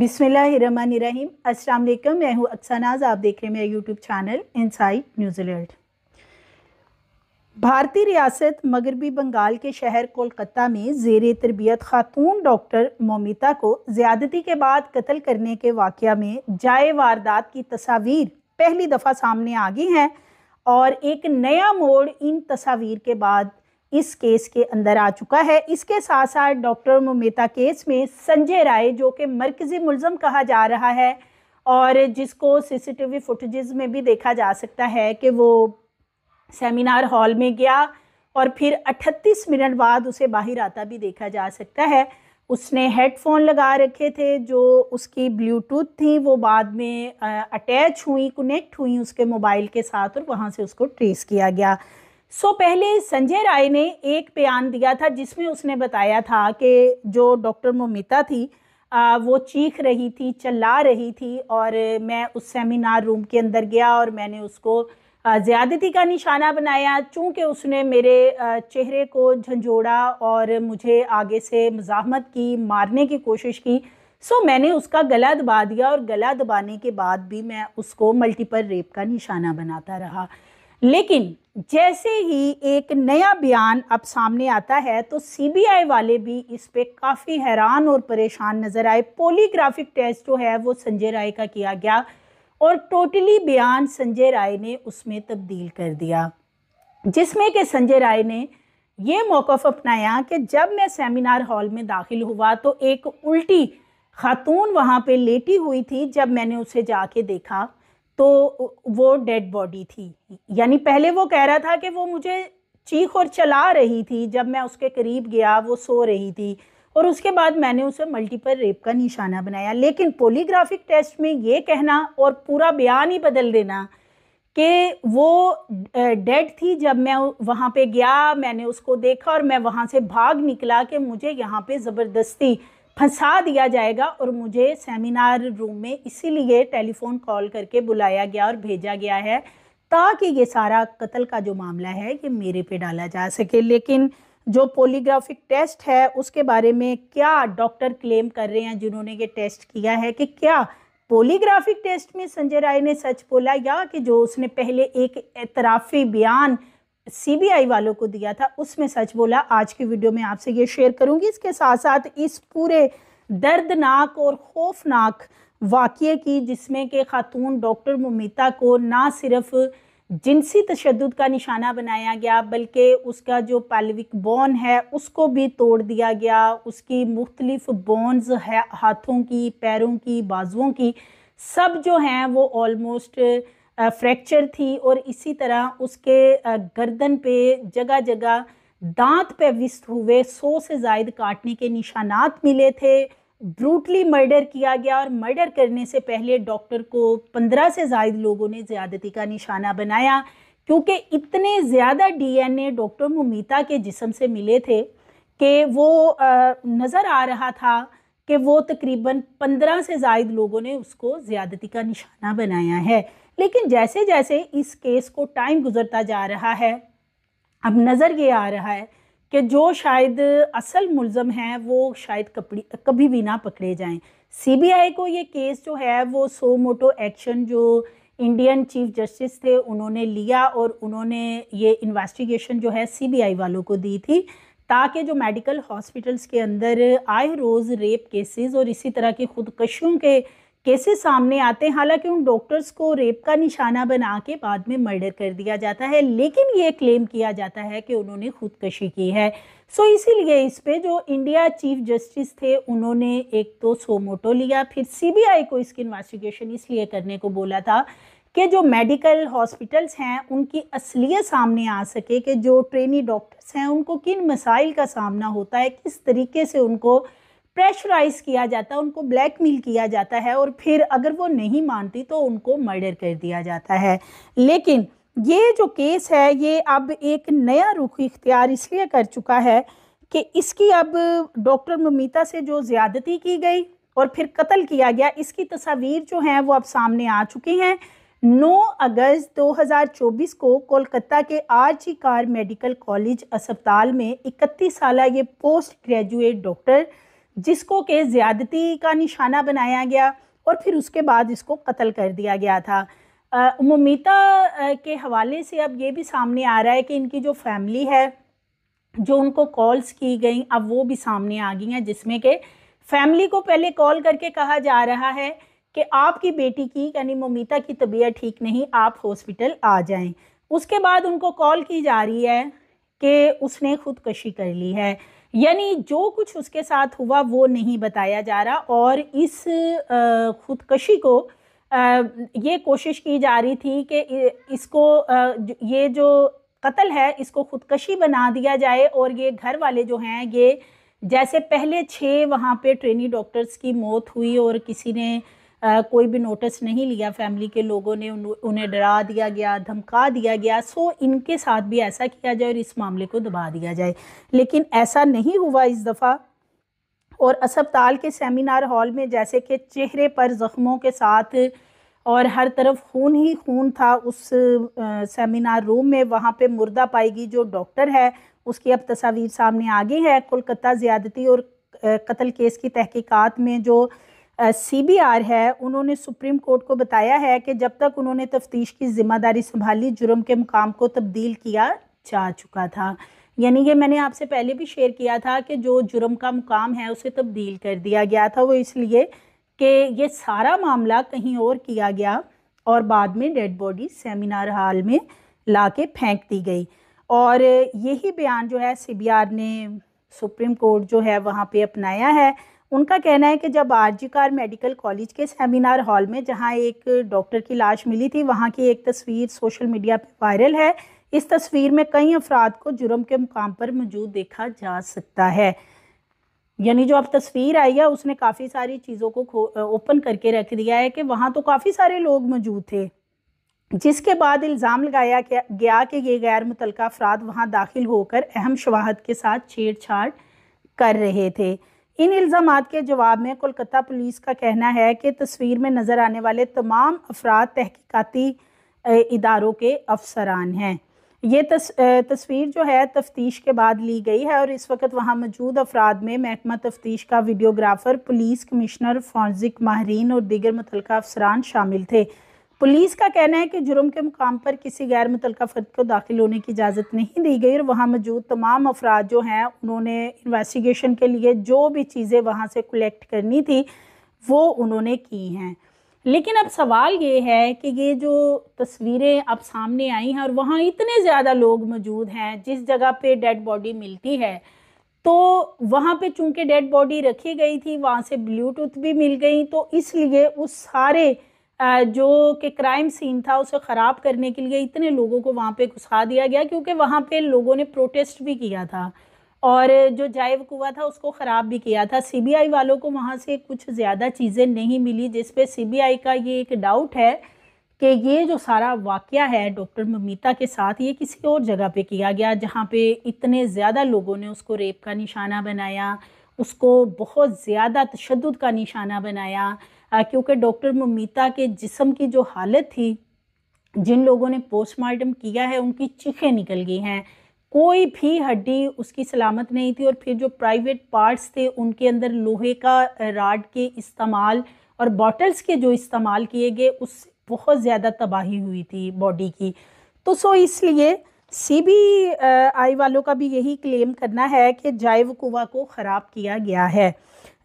बिसमीम अस्सलाम वालेकुम मैं हूँ अक्सानाज आप देख रहे हैं मेरा यूट्यूब चैनल साइड न्यूजीलैंड भारतीय रियासत मगरबी बंगाल के शहर कोलकाता में जेर तरबियत खातून डॉक्टर मोमिता को ज़्यादती के बाद कत्ल करने के वाक़ में जाए वारदात की तस्वीर पहली दफ़ा सामने आ गई हैं और एक नया मोड़ इन तस्वीर के बाद इस केस के अंदर आ चुका है इसके साथ साथ डॉक्टर ममेता केस में संजय राय जो कि मरकज़ी मुलम कहा जा रहा है और जिसको सीसीटीवी फुटेजेस में भी देखा जा सकता है कि वो सेमिनार हॉल में गया और फिर 38 मिनट बाद उसे बाहर आता भी देखा जा सकता है उसने हेडफोन लगा रखे थे जो उसकी ब्लूटूथ थी वो बाद में अटैच हुई कनेक्ट हुई उसके मोबाइल के साथ और वहाँ से उसको ट्रेस किया गया सो so, पहले संजय राय ने एक बयान दिया था जिसमें उसने बताया था कि जो डॉक्टर मोमिता थी आ, वो चीख रही थी चिल्ला रही थी और मैं उस सेमिनार रूम के अंदर गया और मैंने उसको ज़्यादती का निशाना बनाया चूँकि उसने मेरे चेहरे को झंझोड़ा और मुझे आगे से मजामत की मारने की कोशिश की सो मैंने उसका गला दबा दिया और गला दबाने के बाद भी मैं उसको मल्टीपल रेप का निशाना बनाता रहा लेकिन जैसे ही एक नया बयान अब सामने आता है तो सीबीआई वाले भी इस पर काफ़ी हैरान और परेशान नज़र आए पोलीग्राफिक टेस्ट जो है वो संजय राय का किया गया और टोटली बयान संजय राय ने उसमें तब्दील कर दिया जिसमें कि संजय राय ने यह मौक़ अपनाया कि जब मैं सेमिनार हॉल में दाखिल हुआ तो एक उल्टी खातून वहाँ पे लेटी हुई थी जब मैंने उसे जाके देखा तो वो डेड बॉडी थी यानी पहले वो कह रहा था कि वो मुझे चीख और चला रही थी जब मैं उसके करीब गया वो सो रही थी और उसके बाद मैंने उसे मल्टीपल रेप का निशाना बनाया लेकिन पोलीग्राफिक टेस्ट में ये कहना और पूरा बयान ही बदल देना कि वो डेड थी जब मैं वहाँ पे गया मैंने उसको देखा और मैं वहाँ से भाग निकला कि मुझे यहाँ पे ज़बरदस्ती फंसा दिया जाएगा और मुझे सेमिनार रूम में इसीलिए टेलीफोन कॉल करके बुलाया गया और भेजा गया है ताकि ये सारा कत्ल का जो मामला है ये मेरे पे डाला जा सके लेकिन जो पोलीग्राफिक टेस्ट है उसके बारे में क्या डॉक्टर क्लेम कर रहे हैं जिन्होंने ये टेस्ट किया है कि क्या पोलीग्राफिक टेस्ट में संजय राय ने सच बोला या कि जो उसने पहले एक एतराफ़ी बयान सीबीआई वालों को दिया था उसमें सच बोला आज की वीडियो में आपसे ये शेयर करूंगी इसके साथ साथ इस पूरे दर्दनाक और खौफनाक वाक्य की जिसमें कि खातून डॉक्टर ममिता को ना सिर्फ जिनसी तशद का निशाना बनाया गया बल्कि उसका जो पैलविक बोन है उसको भी तोड़ दिया गया उसकी मुख्तलिफ बोन्स है हाथों की पैरों की बाजुओं की सब जो हैं वो ऑलमोस्ट फ्रैक्चर थी और इसी तरह उसके गर्दन पे जगह जगह दांत पे विस्त हुए सौ से जायद काटने के निशानात मिले थे ब्रूटली मर्डर किया गया और मर्डर करने से पहले डॉक्टर को पंद्रह से जायद लोगों ने ज़्यादती का निशाना बनाया क्योंकि इतने ज़्यादा डीएनए डॉक्टर मुमीता के जिसम से मिले थे कि वो नज़र आ रहा था कि वो तकरीबन पंद्रह से जायद लोगों ने उसको ज़्यादती का निशाना बनाया है लेकिन जैसे जैसे इस केस को टाइम गुजरता जा रहा है अब नज़र ये आ रहा है कि जो शायद असल मुलम हैं वो शायद कपड़ी कभी भी ना पकड़े जाएं सीबीआई को ये केस जो है वो सो मोटो एक्शन जो इंडियन चीफ जस्टिस थे उन्होंने लिया और उन्होंने ये इन्वेस्टिगेशन जो है सीबीआई वालों को दी थी ताकि जो मेडिकल हॉस्पिटल्स के अंदर आए रोज़ रेप केसेस और इसी तरह के खुदकशियों के केसेस सामने आते हैं हालांकि उन डॉक्टर्स को रेप का निशाना बना के बाद में मर्डर कर दिया जाता है लेकिन ये क्लेम किया जाता है कि उन्होंने खुदकशी की है सो इसीलिए इस पे जो इंडिया चीफ जस्टिस थे उन्होंने एक तो सोमोटो लिया फिर सीबीआई को इसकी इन्वेस्टिगेशन इसलिए करने को बोला था कि जो मेडिकल हॉस्पिटल्स हैं उनकी असलियत सामने आ सके कि जो ट्रेनी डॉक्टर्स हैं उनको किन मसाइल का सामना होता है किस तरीके से उनको प्रेशराइज किया जाता है उनको ब्लैकमेल किया जाता है और फिर अगर वो नहीं मानती तो उनको मर्डर कर दिया जाता है लेकिन ये जो केस है ये अब एक नया रुख इख्तियार इसलिए कर चुका है कि इसकी अब डॉक्टर ममिता से जो ज़्यादती की गई और फिर कत्ल किया गया इसकी तस्वीर जो हैं वो अब सामने आ चुकी हैं 9 अगस्त 2024 को कोलकाता के R G Kar medical college अस्पताल में 31 साल ये पोस्ट ग्रेजुएट डॉक्टर जिसको के ज़्यादती का निशाना बनाया गया और फिर उसके बाद इसको कत्ल कर दिया गया था उममीता के हवाले से अब ये भी सामने आ रहा है कि इनकी जो फैमिली है जो उनको कॉल्स की गई अब वो भी सामने आ गई हैं जिसमें कि फैमिली को पहले कॉल करके कहा जा रहा है कि आपकी बेटी की यानी ममीता की तबीयत ठीक नहीं आप हॉस्पिटल आ जाएं उसके बाद उनको कॉल की जा रही है कि उसने खुदकशी कर ली है यानी जो कुछ उसके साथ हुआ वो नहीं बताया जा रहा और इस खुदकशी को ये कोशिश की जा रही थी कि इसको ये जो कत्ल है इसको खुदकशी बना दिया जाए और ये घर वाले जो हैं ये जैसे पहले छः वहाँ पे ट्रेनी डॉक्टर्स की मौत हुई और किसी ने आ, कोई भी नोटिस नहीं लिया फैमिली के लोगों ने उन्हें डरा दिया गया धमका दिया गया सो इनके साथ भी ऐसा किया जाए और इस मामले को दबा दिया जाए लेकिन ऐसा नहीं हुआ इस दफ़ा और अस्पताल के सेमिनार हॉल में जैसे कि चेहरे पर ज़ख्मों के साथ और हर तरफ खून ही खून था उस सेमिनार रूम में वहाँ पे मुर्दा पाएगी जो डॉक्टर है उसकी अब तस्वीर सामने आ गई है कोलकाता ज़्यादती और कत्ल केस की तहकीकात में जो सीबीआर है उन्होंने सुप्रीम कोर्ट को बताया है कि जब तक उन्होंने तफ्तीश की जिम्मेदारी संभाली जुर्म के मुकाम को तब्दील किया जा चुका था यानी कि मैंने आपसे पहले भी शेयर किया था कि जो जुर्म का मुकाम है उसे तब्दील कर दिया गया था वो इसलिए कि ये सारा मामला कहीं और किया गया और बाद में डेड बॉडी सेमिनार हॉल में ला के फेंक दी गई और यही बयान जो है सीबीआर ने सुप्रीम कोर्ट जो है वहाँ पे अपनाया है उनका कहना है कि जब आरजीकार मेडिकल कॉलेज के सेमिनार हॉल में जहां एक डॉक्टर की लाश मिली थी वहां की एक तस्वीर सोशल मीडिया पर वायरल है इस तस्वीर में कई अफराद को जुर्म के मुकाम पर मौजूद देखा जा सकता है यानी जो अब तस्वीर आई है उसने काफ़ी सारी चीज़ों को ओपन करके रख दिया है कि वहाँ तो काफ़ी सारे लोग मौजूद थे जिसके बाद इल्ज़ाम लगाया गया कि ये गैर मुतलका अफराद वहाँ दाखिल होकर अहम शवाहद के साथ छेड़छाड़ कर रहे थे इन इल्ज़ाम के जवाब में कोलकाता पुलिस का कहना है कि तस्वीर में नज़र आने वाले तमाम अफराद तहकीकती इदारों के अफसरान हैं ये तस, तस्वीर जो है तफ्तीश के बाद ली गई है और इस वक्त वहाँ मौजूद अफराद में महकमा तफ्तीश का वीडियोग्राफर पुलिस कमिश्नर फॉन्जिक माहरीन और दीगर मुतलका अफसरान शामिल थे पुलिस का कहना है कि जुर्म के मुकाम पर किसी गैर मुतल फ़र्द को दाखिल होने की इजाज़त नहीं दी गई और वहाँ मौजूद तमाम अफराद जो हैं उन्होंने इन्वेस्टिगेशन के लिए जो भी चीज़ें वहाँ से कलेक्ट करनी थी वो उन्होंने की हैं लेकिन अब सवाल ये है कि ये जो तस्वीरें अब सामने आई हैं और वहाँ इतने ज़्यादा लोग मौजूद हैं जिस जगह पे डेड बॉडी मिलती है तो वहाँ पे चूंकि डेड बॉडी रखी गई थी वहाँ से ब्लूटूथ भी मिल गई तो इसलिए उस सारे जो कि क्राइम सीन था उसे ख़राब करने के लिए इतने लोगों को वहाँ पे घुसा दिया गया क्योंकि वहाँ पे लोगों ने प्रोटेस्ट भी किया था और जो जायव कुआ था उसको ख़राब भी किया था सीबीआई वालों को वहाँ से कुछ ज़्यादा चीज़ें नहीं मिली जिस पे सीबीआई का ये एक डाउट है कि ये जो सारा वाक़ है डॉक्टर ममीता के साथ ये किसी और जगह पर किया गया जहाँ पर इतने ज़्यादा लोगों ने उसको रेप का निशाना बनाया उसको बहुत ज़्यादा तशद का निशाना बनाया क्योंकि डॉक्टर ममिता के जिसम की जो हालत थी जिन लोगों ने पोस्टमार्टम किया है उनकी चीखें निकल गई हैं कोई भी हड्डी उसकी सलामत नहीं थी और फिर जो प्राइवेट पार्ट्स थे उनके अंदर लोहे का राड के इस्तेमाल और बॉटल्स के जो इस्तेमाल किए गए उस बहुत ज़्यादा तबाही हुई थी बॉडी की तो सो इसलिए सी बी आई वालों का भी यही क्लेम करना है कि जायव कुआ को ख़राब किया गया है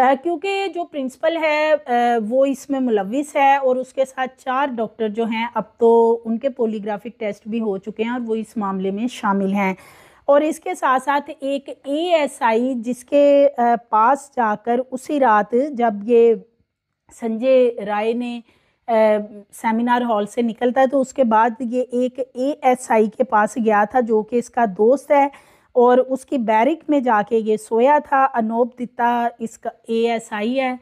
क्योंकि जो प्रिंसिपल है वो इसमें मुलविस है और उसके साथ चार डॉक्टर जो हैं अब तो उनके पोलीग्राफिक टेस्ट भी हो चुके हैं और वो इस मामले में शामिल हैं और इसके साथ साथ एक एएसआई जिसके पास जाकर उसी रात जब ये संजय राय ने सेमिनार हॉल से निकलता है तो उसके बाद ये एक एएसआई के पास गया था जो कि इसका दोस्त है और उसकी बैरिक में जाके ये सोया था अनोप दित्ता इसका ए एस आई है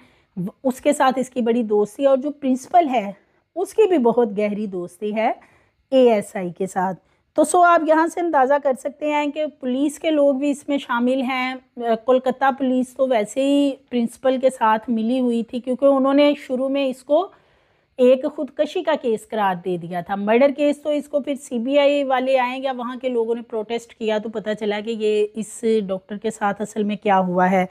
उसके साथ इसकी बड़ी दोस्ती और जो प्रिंसिपल है उसकी भी बहुत गहरी दोस्ती है ए एस आई के साथ तो सो आप यहाँ से अंदाज़ा कर सकते हैं कि पुलिस के लोग भी इसमें शामिल हैं कोलकाता पुलिस तो वैसे ही प्रिंसिपल के साथ मिली हुई थी क्योंकि उन्होंने शुरू में इसको एक खुदकशी का केस करार दे दिया था मर्डर केस तो इसको फिर सीबीआई वाले आए या वहाँ के लोगों ने प्रोटेस्ट किया तो पता चला कि ये इस डॉक्टर के साथ असल में क्या हुआ है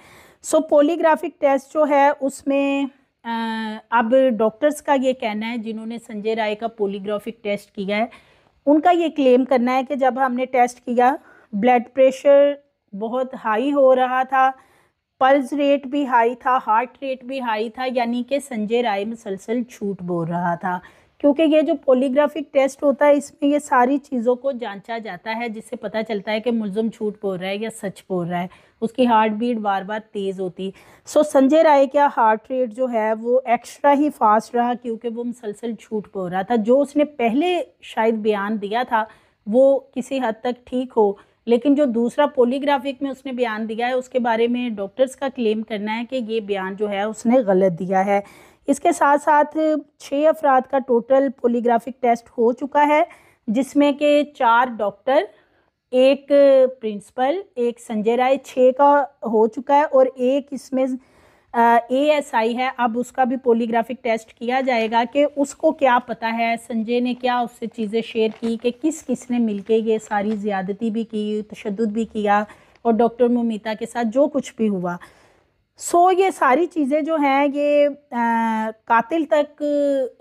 सो पोलीग्राफिक टेस्ट जो है उसमें अब डॉक्टर्स का ये कहना है जिन्होंने संजय राय का पोलीग्राफिक टेस्ट किया है उनका ये क्लेम करना है कि जब हमने टेस्ट किया ब्लड प्रेशर बहुत हाई हो रहा था पल्स रेट भी हाई था हार्ट रेट भी हाई था यानी कि संजय राय मुसलसल छूट बोल रहा था क्योंकि ये जो पोलीग्राफिक टेस्ट होता है इसमें ये सारी चीज़ों को जांचा जाता है जिससे पता चलता है कि मुलम छूट बोल रहा है या सच बोल रहा है उसकी हार्ट बीट बार बार तेज़ होती सो संजय राय का हार्ट रेट जो है वो एक्स्ट्रा ही फास्ट रहा क्योंकि वो मुसलसल छूट बोल रहा था जो उसने पहले शायद बयान दिया था वो किसी हद तक ठीक हो लेकिन जो दूसरा पोलीग्राफिक में उसने बयान दिया है उसके बारे में डॉक्टर्स का क्लेम करना है कि ये बयान जो है उसने गलत दिया है इसके साथ साथ छः अफराद का टोटल पोलीग्राफिक टेस्ट हो चुका है जिसमें के चार डॉक्टर एक प्रिंसिपल एक संजय राय छः का हो चुका है और एक इसमें ए एस आई है अब उसका भी पोलीग्राफिक टेस्ट किया जाएगा कि उसको क्या पता है संजय ने क्या उससे चीज़ें शेयर की कि किस किस ने के ये सारी ज़्यादती भी की तशद भी किया और डॉक्टर ममिता के साथ जो कुछ भी हुआ सो so, ये सारी चीज़ें जो हैं ये आ, कातिल तक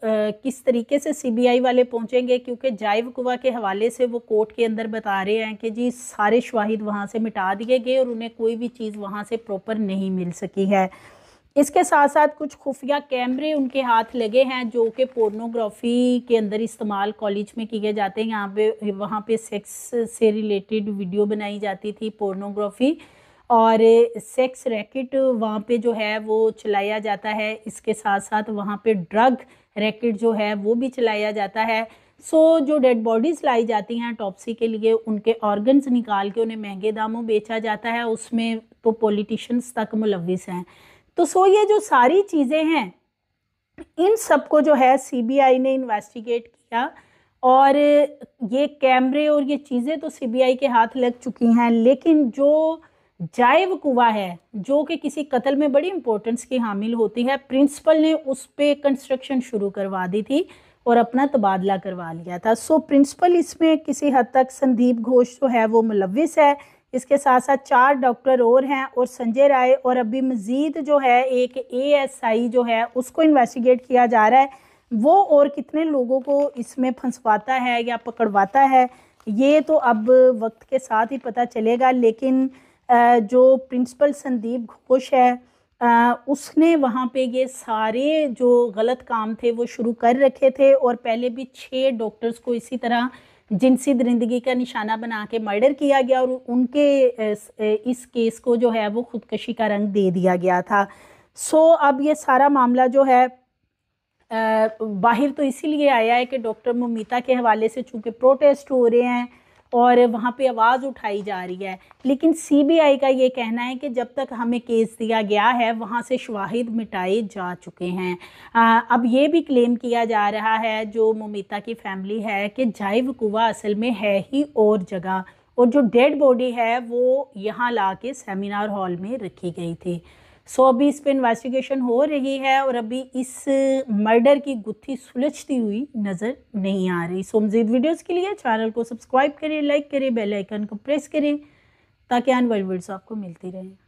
आ, किस तरीके से सीबीआई वाले पहुंचेंगे क्योंकि जायव कुवा के हवाले से वो कोर्ट के अंदर बता रहे हैं कि जी सारे शवाहिद वहाँ से मिटा दिए गए और उन्हें कोई भी चीज़ वहाँ से प्रॉपर नहीं मिल सकी है इसके साथ साथ कुछ खुफिया कैमरे उनके हाथ लगे हैं जो कि पोर्नोग्राफी के अंदर इस्तेमाल कॉलेज में किए जाते हैं यहाँ पे वहाँ पे सेक्स से रिलेटेड वीडियो बनाई जाती थी पोर्नोग्राफी और सेक्स रैकेट वहाँ पे जो है वो चलाया जाता है इसके साथ साथ वहाँ पे ड्रग रैकेट जो है वो भी चलाया जाता है सो so, जो डेड बॉडीज़ लाई जाती हैं टॉपसी के लिए उनके ऑर्गन्स निकाल के उन्हें महंगे दामों बेचा जाता है उसमें तो पॉलिटिशियंस तक मुलविस हैं तो सो ये जो सारी चीज़ें हैं इन सब को जो है सीबीआई ने इन्वेस्टिगेट किया और ये कैमरे और ये चीज़ें तो सीबीआई के हाथ लग चुकी हैं लेकिन जो जायव कुआ है जो कि किसी कत्ल में बड़ी इंपॉर्टेंस की हामिल होती है प्रिंसिपल ने उस पर कंस्ट्रक्शन शुरू करवा दी थी और अपना तबादला करवा लिया था सो प्रिंसिपल इसमें किसी हद तक संदीप घोष जो है वो मुलविस है इसके साथ साथ चार डॉक्टर और हैं और संजय राय और अभी मज़ीद जो है एक एएसआई जो है उसको इन्वेस्टिगेट किया जा रहा है वो और कितने लोगों को इसमें फंसवाता है या पकड़वाता है ये तो अब वक्त के साथ ही पता चलेगा लेकिन जो प्रिंसिपल संदीप घोष है उसने वहाँ पे ये सारे जो गलत काम थे वो शुरू कर रखे थे और पहले भी छः डॉक्टर्स को इसी तरह जिनसी दरिंदगी का निशाना बना के मर्डर किया गया और उनके इस केस को जो है वो ख़ुदकशी का रंग दे दिया गया था सो अब ये सारा मामला जो है बाहर तो इसीलिए आया है कि डॉक्टर ममिता के हवाले से चूंकि प्रोटेस्ट हो रहे हैं और वहाँ पे आवाज़ उठाई जा रही है लेकिन सीबीआई का ये कहना है कि जब तक हमें केस दिया गया है वहाँ से शवाहिद मिटाए जा चुके हैं आ, अब ये भी क्लेम किया जा रहा है जो ममिता की फैमिली है कि जाइव कुआ असल में है ही और जगह और जो डेड बॉडी है वो यहाँ ला के सेमिनार हॉल में रखी गई थी सो अभी इस पर इन्वेस्टिगेशन हो रही है और अभी इस मर्डर की गुत्थी सुलझती हुई नज़र नहीं आ रही सो मजीद वीडियोज़ के लिए चैनल को सब्सक्राइब करें लाइक करें बेल आइकन को प्रेस करें ताकि आने वाली वीडियोस आपको मिलती रहें